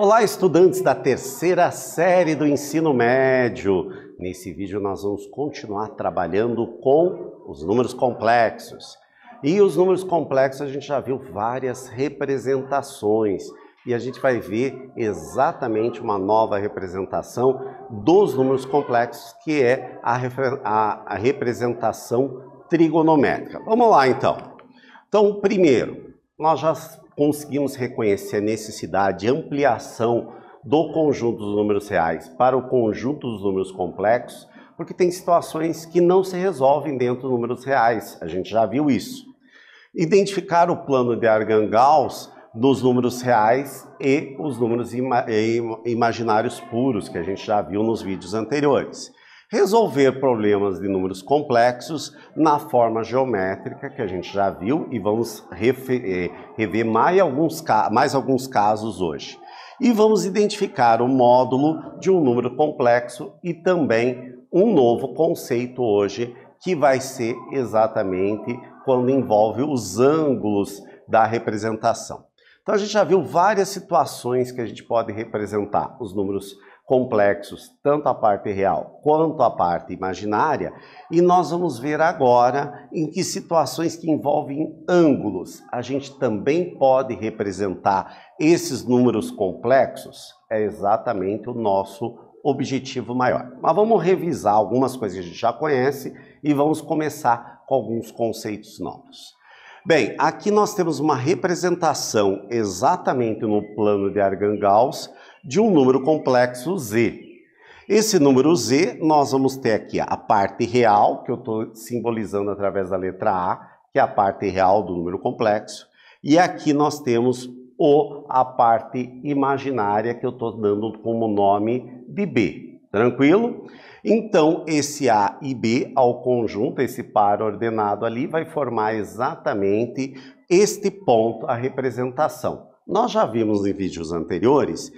Olá, estudantes da terceira série do ensino médio. Nesse vídeo nós vamos continuar trabalhando com os números complexos. E os números complexos a gente já viu várias representações e a gente vai ver exatamente uma nova representação dos números complexos, que é a, a, a representação trigonométrica. Vamos lá então. Então, primeiro, nós já conseguimos reconhecer a necessidade de ampliação do conjunto dos números reais para o conjunto dos números complexos, porque tem situações que não se resolvem dentro dos números reais. A gente já viu isso. Identificar o plano de Argangaus dos números reais e os números ima imaginários puros, que a gente já viu nos vídeos anteriores resolver problemas de números complexos na forma geométrica que a gente já viu e vamos eh, rever mais alguns, mais alguns casos hoje. E vamos identificar o módulo de um número complexo e também um novo conceito hoje que vai ser exatamente quando envolve os ângulos da representação. Então a gente já viu várias situações que a gente pode representar os números complexos, tanto a parte real quanto a parte imaginária, e nós vamos ver agora em que situações que envolvem ângulos a gente também pode representar esses números complexos. É exatamente o nosso objetivo maior. Mas vamos revisar algumas coisas que a gente já conhece e vamos começar com alguns conceitos novos. Bem, aqui nós temos uma representação exatamente no plano de Argan-Gauss de um número complexo z. Esse número z, nós vamos ter aqui a parte real, que eu estou simbolizando através da letra A, que é a parte real do número complexo, e aqui nós temos o, a parte imaginária, que eu estou dando como nome de B. Tranquilo? Então, esse A e B ao conjunto, esse par ordenado ali, vai formar exatamente este ponto, a representação. Nós já vimos em vídeos anteriores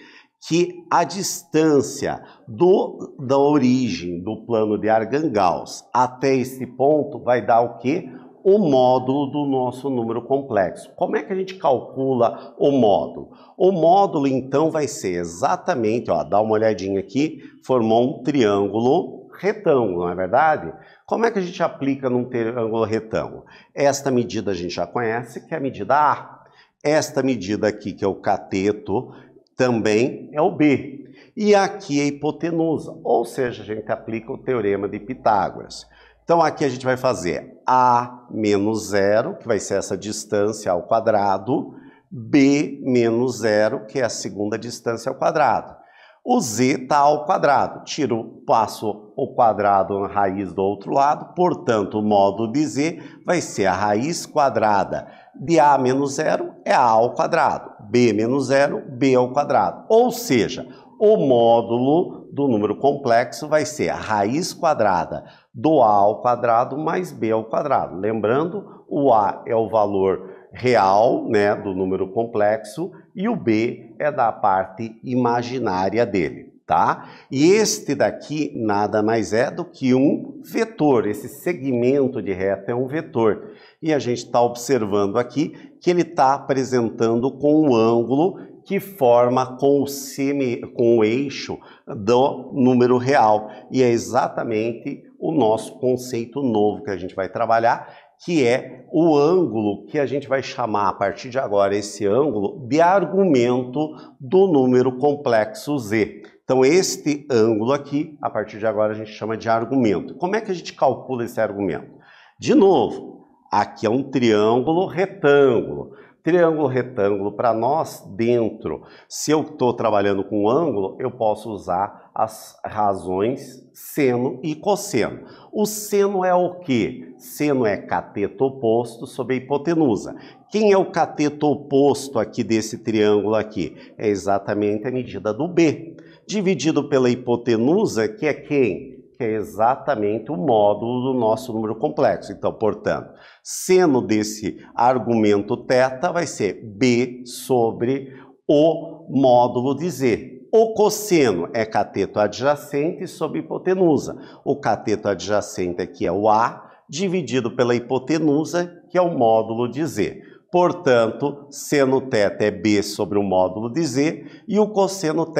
que a distância do, da origem do plano de Argangaus até esse ponto vai dar o quê? O módulo do nosso número complexo. Como é que a gente calcula o módulo? O módulo, então, vai ser exatamente, ó, dá uma olhadinha aqui, formou um triângulo retângulo, não é verdade? Como é que a gente aplica num triângulo retângulo? Esta medida a gente já conhece, que é a medida A. Esta medida aqui, que é o cateto, também é o B. E aqui é hipotenusa, ou seja, a gente aplica o teorema de Pitágoras. Então aqui a gente vai fazer A menos zero, que vai ser essa distância ao quadrado, B menos zero, que é a segunda distância ao quadrado. O Z está ao quadrado, tiro, passo o quadrado na raiz do outro lado, portanto o modo de Z vai ser a raiz quadrada de A menos zero é A ao quadrado, B menos zero, B ao quadrado. Ou seja, o módulo do número complexo vai ser a raiz quadrada do A ao quadrado mais B ao quadrado. Lembrando, o A é o valor real né, do número complexo e o B é da parte imaginária dele tá? E este daqui nada mais é do que um vetor, esse segmento de reta é um vetor. E a gente está observando aqui que ele está apresentando com o um ângulo que forma com o, semi, com o eixo do número real. E é exatamente o nosso conceito novo que a gente vai trabalhar, que é o ângulo que a gente vai chamar a partir de agora esse ângulo de argumento do número complexo z. Então, este ângulo aqui, a partir de agora, a gente chama de argumento. Como é que a gente calcula esse argumento? De novo, aqui é um triângulo retângulo. Triângulo retângulo, para nós, dentro, se eu estou trabalhando com um ângulo, eu posso usar as razões seno e cosseno. O seno é o quê? Seno é cateto oposto sobre a hipotenusa. Quem é o cateto oposto aqui desse triângulo aqui? É exatamente a medida do B dividido pela hipotenusa, que é quem? Que é exatamente o módulo do nosso número complexo. Então, portanto, seno desse argumento θ vai ser b sobre o módulo de z o cosseno é cateto adjacente sobre hipotenusa. O cateto adjacente aqui é o A, dividido pela hipotenusa, que é o módulo de Z. Portanto, seno θ é b sobre o módulo de z e o cosseno θ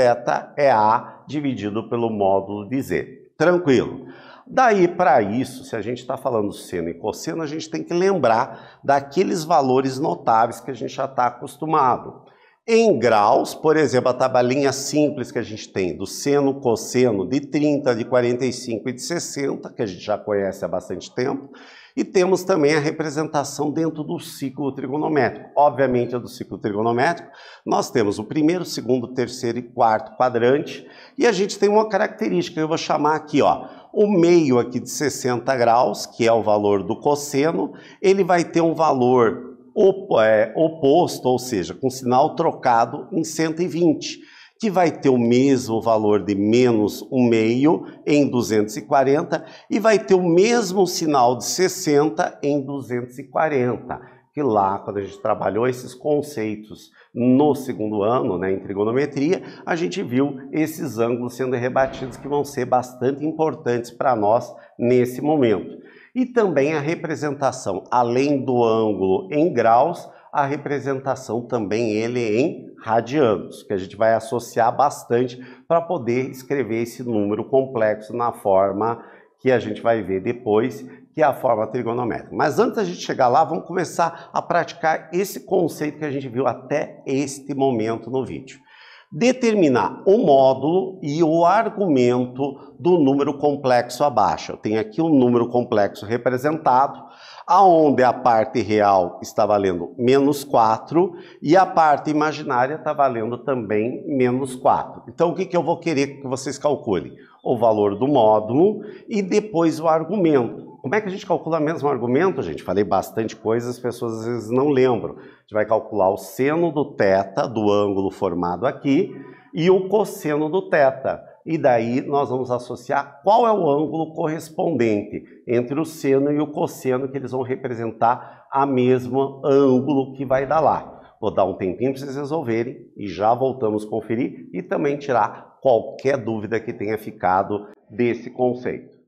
é a dividido pelo módulo de z. Tranquilo. Daí para isso, se a gente está falando seno e cosseno, a gente tem que lembrar daqueles valores notáveis que a gente já está acostumado. Em graus, por exemplo, a tabelinha simples que a gente tem do seno, cosseno de 30, de 45 e de 60, que a gente já conhece há bastante tempo. E temos também a representação dentro do ciclo trigonométrico. Obviamente, a é do ciclo trigonométrico, nós temos o primeiro, segundo, terceiro e quarto quadrante, e a gente tem uma característica que eu vou chamar aqui, ó, o meio aqui de 60 graus, que é o valor do cosseno, ele vai ter um valor é, oposto, ou seja, com sinal trocado em 120 que vai ter o mesmo valor de menos meio em 240 e vai ter o mesmo sinal de 60 em 240. Que lá, quando a gente trabalhou esses conceitos no segundo ano, né, em trigonometria, a gente viu esses ângulos sendo rebatidos que vão ser bastante importantes para nós nesse momento. E também a representação, além do ângulo em graus, a representação também ele em radianos, que a gente vai associar bastante para poder escrever esse número complexo na forma que a gente vai ver depois, que é a forma trigonométrica. Mas antes da gente chegar lá, vamos começar a praticar esse conceito que a gente viu até este momento no vídeo. Determinar o módulo e o argumento do número complexo abaixo. Eu tenho aqui um número complexo representado aonde a parte real está valendo menos 4 e a parte imaginária está valendo também menos 4. Então, o que, que eu vou querer que vocês calculem? O valor do módulo e depois o argumento como é que a gente calcula mesmo o argumento, gente? Falei bastante coisa, as pessoas às vezes não lembram. A gente vai calcular o seno do θ, do ângulo formado aqui, e o cosseno do θ e daí nós vamos associar qual é o ângulo correspondente entre o seno e o cosseno que eles vão representar a mesma ângulo que vai dar lá. Vou dar um tempinho para vocês resolverem e já voltamos conferir e também tirar qualquer dúvida que tenha ficado desse conceito.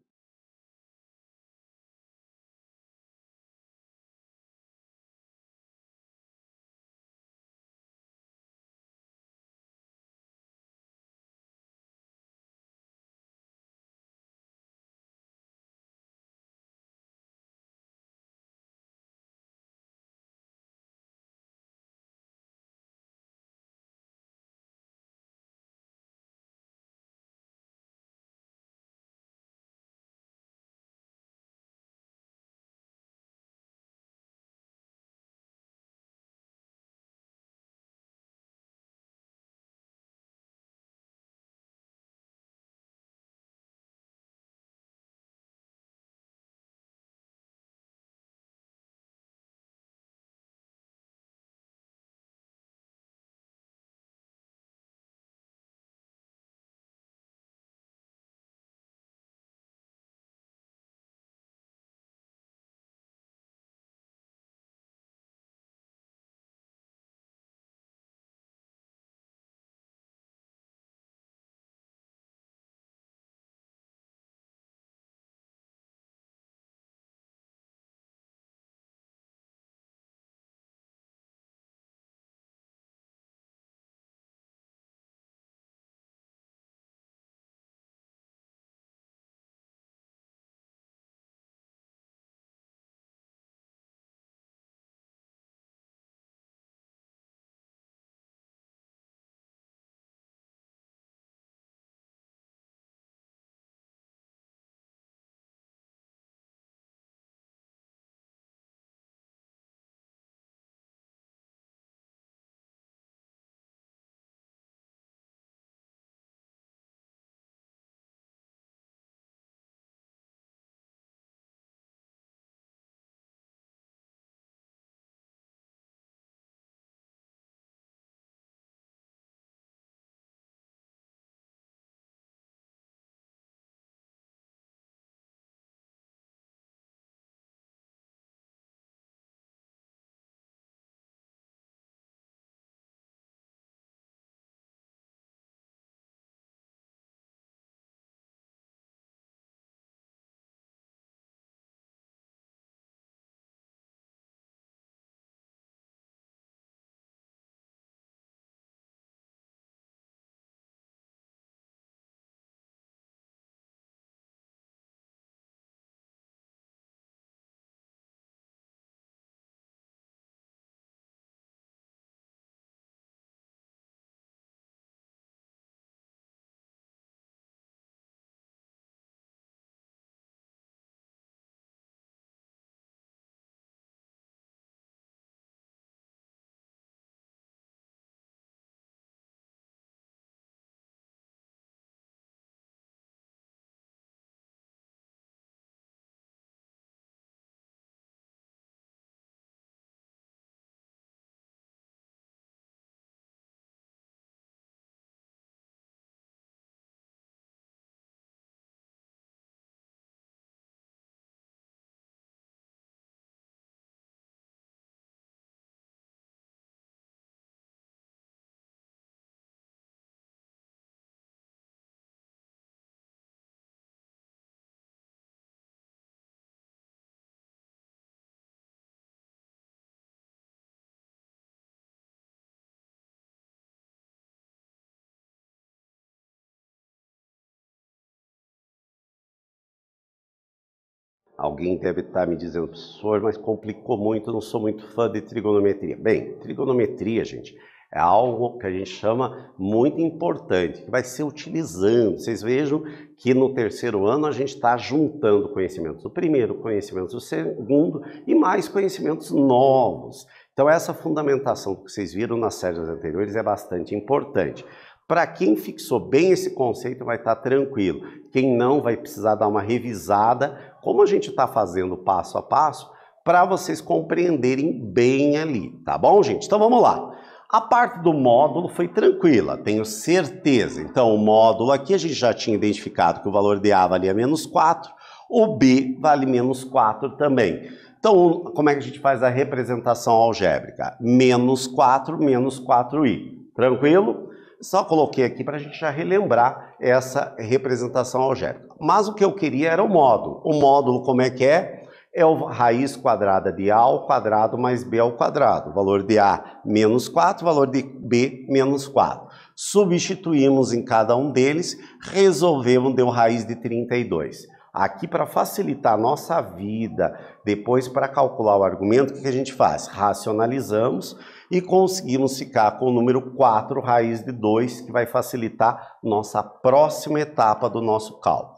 Alguém deve estar tá me dizendo, professor, mas complicou muito, não sou muito fã de trigonometria. Bem, trigonometria, gente, é algo que a gente chama muito importante, que vai ser utilizando. Vocês vejam que no terceiro ano a gente está juntando conhecimentos do primeiro, conhecimentos do segundo e mais conhecimentos novos. Então, essa fundamentação que vocês viram nas séries anteriores é bastante importante. Para quem fixou bem esse conceito, vai estar tá tranquilo. Quem não, vai precisar dar uma revisada como a gente está fazendo passo a passo para vocês compreenderem bem ali, tá bom, gente? Então vamos lá. A parte do módulo foi tranquila, tenho certeza. Então, o módulo aqui a gente já tinha identificado que o valor de A valia menos 4, o B vale menos 4 também. Então, como é que a gente faz a representação algébrica? Menos 4, menos 4i. Tranquilo? Só coloquei aqui para a gente já relembrar essa representação algébrica. Mas o que eu queria era o módulo. O módulo como é que é? É a raiz quadrada de A ao quadrado mais B ao quadrado. valor de A menos 4, valor de B menos 4. Substituímos em cada um deles, resolvemos, deu raiz de 32. Aqui, para facilitar a nossa vida, depois para calcular o argumento, o que a gente faz? Racionalizamos e conseguimos ficar com o número 4, raiz de 2, que vai facilitar nossa próxima etapa do nosso cálculo.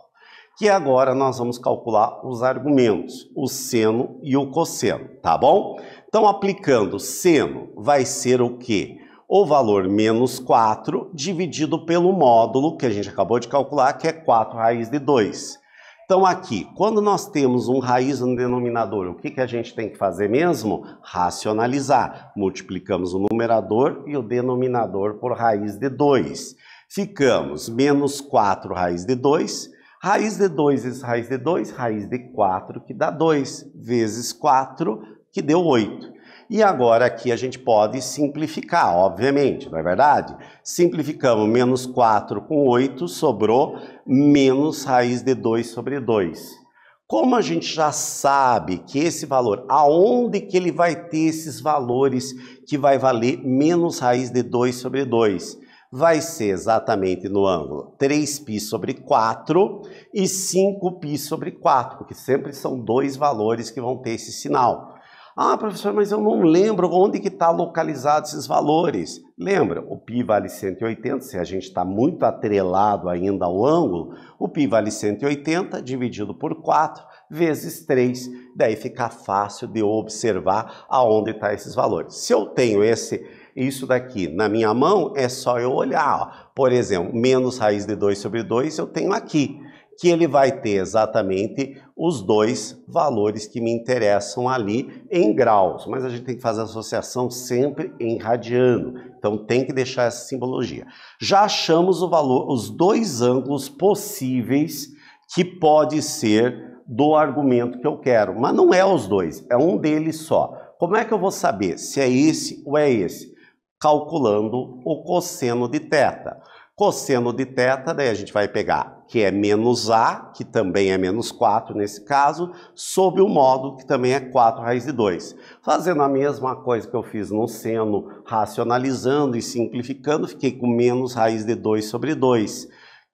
Que agora nós vamos calcular os argumentos, o seno e o cosseno, tá bom? Então, aplicando seno, vai ser o quê? o valor menos 4 dividido pelo módulo que a gente acabou de calcular, que é 4 raiz de 2. Então, aqui, quando nós temos um raiz no denominador, o que, que a gente tem que fazer mesmo? Racionalizar. Multiplicamos o numerador e o denominador por raiz de 2. Ficamos menos 4 raiz de 2, raiz de 2 vezes raiz de 2, raiz de 4, que dá 2, vezes 4, que deu 8. E agora aqui a gente pode simplificar, obviamente, não é verdade? Simplificamos menos 4 com 8, sobrou menos raiz de 2 sobre 2. Como a gente já sabe que esse valor, aonde que ele vai ter esses valores que vai valer menos raiz de 2 sobre 2? Vai ser exatamente no ângulo 3π sobre 4 e 5π sobre 4, porque sempre são dois valores que vão ter esse sinal. Ah, professor, mas eu não lembro onde que está localizado esses valores. Lembra, o π vale 180, se a gente está muito atrelado ainda ao ângulo, o π vale 180 dividido por 4 vezes 3. Daí fica fácil de observar aonde estão tá esses valores. Se eu tenho esse isso daqui na minha mão, é só eu olhar. Ó. Por exemplo, menos raiz de 2 sobre 2 eu tenho aqui que ele vai ter exatamente os dois valores que me interessam ali em graus, mas a gente tem que fazer associação sempre em radiano, então tem que deixar essa simbologia. Já achamos o valor, os dois ângulos possíveis que pode ser do argumento que eu quero, mas não é os dois, é um deles só. Como é que eu vou saber se é esse ou é esse? Calculando o cosseno de θ, Cosseno de θ, daí a gente vai pegar que é menos A, que também é menos 4 nesse caso, sobre o modo, que também é 4 raiz de 2. Fazendo a mesma coisa que eu fiz no seno, racionalizando e simplificando, fiquei com menos raiz de 2 sobre 2,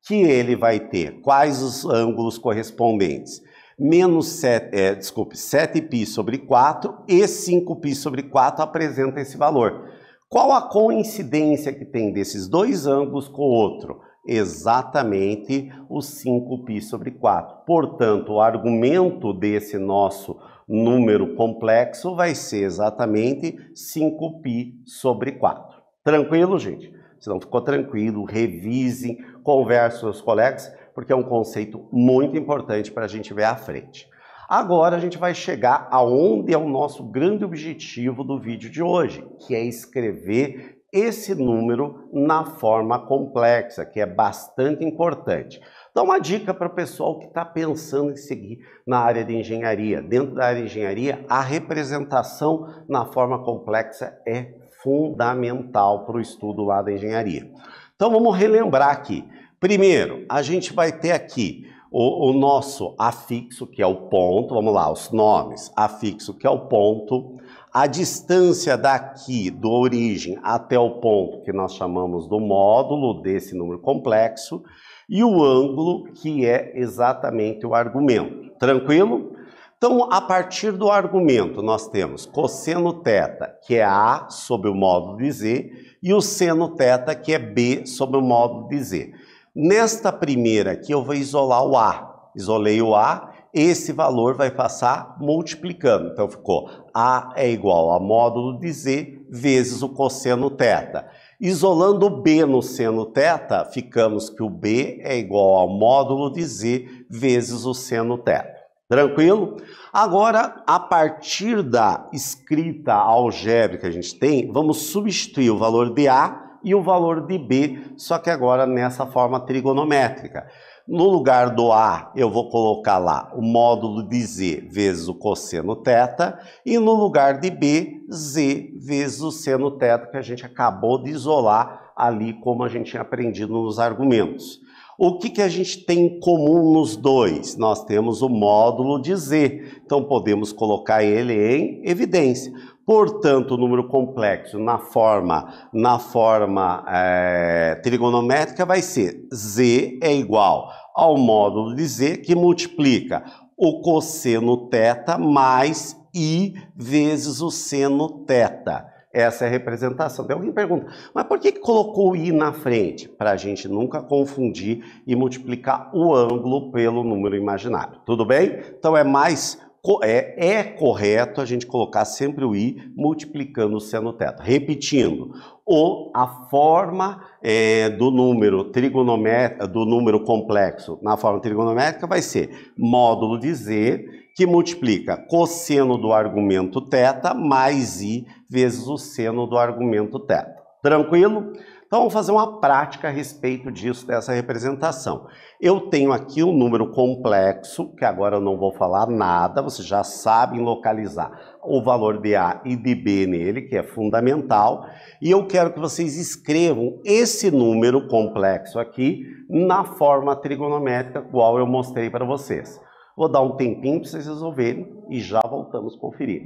que ele vai ter quais os ângulos correspondentes? Menos 7, é, desculpe, 7π sobre 4 e 5π sobre 4 apresenta esse valor. Qual a coincidência que tem desses dois ângulos com o outro? exatamente o 5 π sobre 4. Portanto, o argumento desse nosso número complexo vai ser exatamente 5 π sobre 4. Tranquilo, gente? Se não ficou tranquilo, revisem, converse com os colegas, porque é um conceito muito importante para a gente ver à frente. Agora a gente vai chegar aonde é o nosso grande objetivo do vídeo de hoje, que é escrever esse número na forma complexa, que é bastante importante. Dá então, uma dica para o pessoal que está pensando em seguir na área de engenharia. Dentro da área de engenharia, a representação na forma complexa é fundamental para o estudo lá da engenharia. Então vamos relembrar aqui. Primeiro, a gente vai ter aqui o, o nosso afixo, que é o ponto, vamos lá, os nomes, afixo, que é o ponto, a distância daqui, do origem, até o ponto que nós chamamos do módulo desse número complexo, e o ângulo, que é exatamente o argumento. Tranquilo? Então, a partir do argumento, nós temos cosseno θ, que é A sobre o módulo de Z, e o seno θ, que é B sobre o módulo de Z. Nesta primeira aqui, eu vou isolar o A. Isolei o A, esse valor vai passar multiplicando. Então ficou A é igual a módulo de Z vezes o cosseno θ. Isolando o B no seno θ, ficamos que o B é igual ao módulo de Z vezes o seno θ. Tranquilo? Agora, a partir da escrita algébrica que a gente tem, vamos substituir o valor de A e o valor de B, só que agora nessa forma trigonométrica. No lugar do A, eu vou colocar lá o módulo de Z vezes o cosseno θ, e no lugar de B, Z vezes o seno θ, que a gente acabou de isolar ali, como a gente tinha aprendido nos argumentos. O que, que a gente tem em comum nos dois? Nós temos o módulo de Z, então podemos colocar ele em evidência. Portanto, o número complexo na forma, na forma é, trigonométrica vai ser Z é igual ao módulo de z, que multiplica o cosseno teta mais i vezes o seno teta. Essa é a representação. Tem alguém pergunta, mas por que colocou i na frente? Para a gente nunca confundir e multiplicar o ângulo pelo número imaginário. Tudo bem? Então é mais é, é correto a gente colocar sempre o i multiplicando o seno teta, Repetindo, ou a forma é, do número trigonométrico, do número complexo na forma trigonométrica vai ser módulo de z que multiplica cosseno do argumento teta mais i vezes o seno do argumento teta. Tranquilo? Então, vamos fazer uma prática a respeito disso, dessa representação. Eu tenho aqui um número complexo, que agora eu não vou falar nada, vocês já sabem localizar o valor de A e de B nele, que é fundamental, e eu quero que vocês escrevam esse número complexo aqui na forma trigonométrica, qual eu mostrei para vocês. Vou dar um tempinho para vocês resolverem e já voltamos conferir.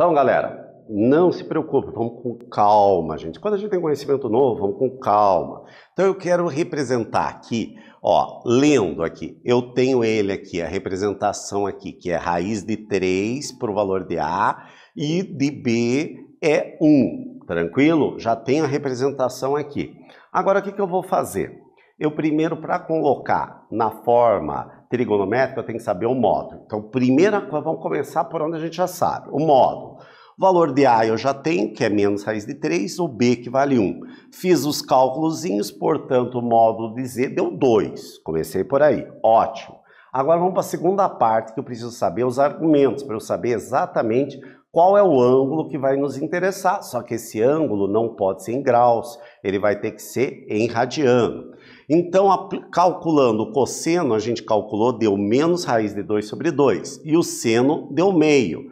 Então, galera, não se preocupe, vamos com calma, gente. Quando a gente tem conhecimento novo, vamos com calma. Então, eu quero representar aqui, ó, lendo aqui. Eu tenho ele aqui, a representação aqui, que é raiz de 3 para o valor de A e de B é 1. Tranquilo? Já tem a representação aqui. Agora, o que, que eu vou fazer? Eu primeiro, para colocar na forma trigonométrica, tem que saber o módulo. Então, primeira coisa, vamos começar por onde a gente já sabe, o módulo. O valor de A eu já tenho, que é menos raiz de 3, o B que vale 1. Fiz os cálculos, portanto, o módulo de Z deu 2. Comecei por aí, ótimo. Agora vamos para a segunda parte, que eu preciso saber os argumentos, para eu saber exatamente qual é o ângulo que vai nos interessar. Só que esse ângulo não pode ser em graus, ele vai ter que ser em radiano. Então, calculando o cosseno, a gente calculou, deu menos raiz de 2 sobre 2. E o seno deu meio.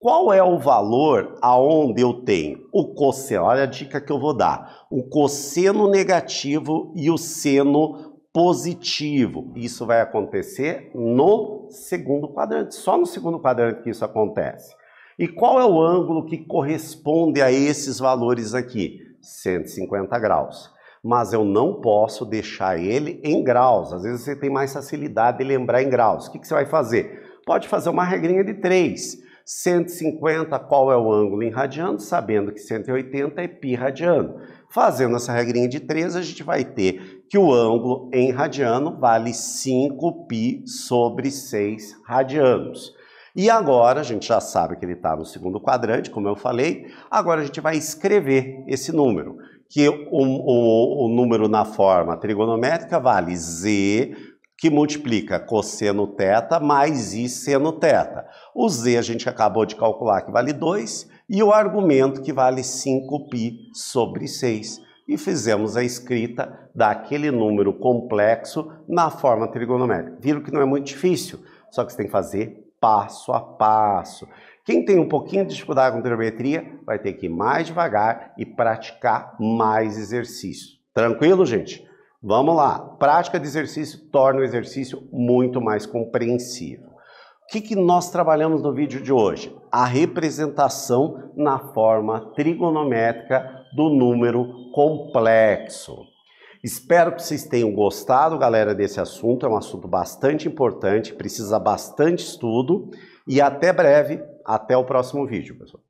Qual é o valor aonde eu tenho o cosseno? Olha a dica que eu vou dar. O cosseno negativo e o seno positivo. Isso vai acontecer no segundo quadrante, só no segundo quadrante que isso acontece. E qual é o ângulo que corresponde a esses valores aqui? 150 graus mas eu não posso deixar ele em graus. Às vezes você tem mais facilidade de lembrar em graus. O que, que você vai fazer? Pode fazer uma regrinha de 3. 150, qual é o ângulo em radiano, sabendo que 180 é pi radiano. Fazendo essa regrinha de 3, a gente vai ter que o ângulo em radiano vale 5 π sobre 6 radianos. E agora, a gente já sabe que ele está no segundo quadrante, como eu falei, agora a gente vai escrever esse número que o, o, o número na forma trigonométrica vale z que multiplica cosseno teta mais i seno teta O z a gente acabou de calcular que vale 2 e o argumento que vale 5π sobre 6. E fizemos a escrita daquele número complexo na forma trigonométrica. Viram que não é muito difícil, só que você tem que fazer passo a passo. Quem tem um pouquinho de dificuldade com trigonometria vai ter que ir mais devagar e praticar mais exercício. Tranquilo, gente? Vamos lá. Prática de exercício torna o exercício muito mais compreensível. O que, que nós trabalhamos no vídeo de hoje? A representação na forma trigonométrica do número complexo. Espero que vocês tenham gostado, galera, desse assunto. É um assunto bastante importante, precisa bastante estudo. E até breve até o próximo vídeo, pessoal.